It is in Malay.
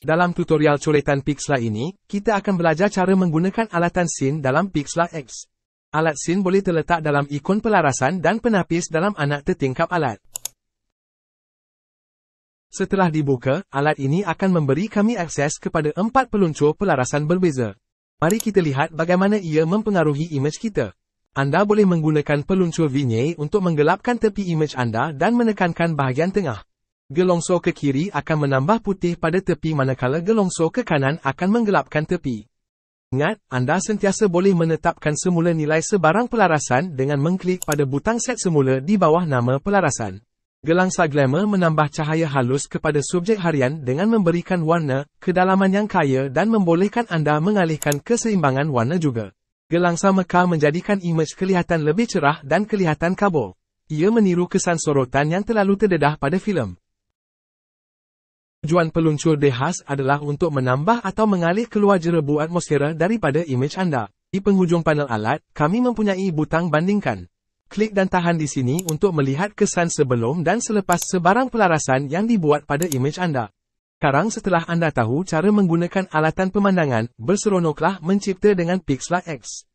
Dalam tutorial coretan Pixla ini, kita akan belajar cara menggunakan alatan sin dalam Pixla X. Alat sin boleh terletak dalam ikon pelarasan dan penapis dalam anak tertingkap alat. Setelah dibuka, alat ini akan memberi kami akses kepada empat peluncur pelarasan berbeza. Mari kita lihat bagaimana ia mempengaruhi imej kita. Anda boleh menggunakan peluncur Vignette untuk menggelapkan tepi imej anda dan menekankan bahagian tengah gelongso ke kiri akan menambah putih pada tepi manakala gelongso ke kanan akan menggelapkan tepi. Ingat, anda sentiasa boleh menetapkan semula nilai sebarang pelarasan dengan mengklik pada butang set semula di bawah nama pelarasan. Gelangsa Glamour menambah cahaya halus kepada subjek harian dengan memberikan warna, kedalaman yang kaya dan membolehkan anda mengalihkan keseimbangan warna juga. Gelangsa Mekah menjadikan imej kelihatan lebih cerah dan kelihatan kabur. Ia meniru kesan sorotan yang terlalu terdedah pada filem. Tujuan peluncur dehas adalah untuk menambah atau mengalih keluar jerebu atmosfera daripada imej anda. Di penghujung panel alat, kami mempunyai butang bandingkan. Klik dan tahan di sini untuk melihat kesan sebelum dan selepas sebarang pelarasan yang dibuat pada imej anda. Sekarang setelah anda tahu cara menggunakan alatan pemandangan, berseronoklah mencipta dengan Pixla X.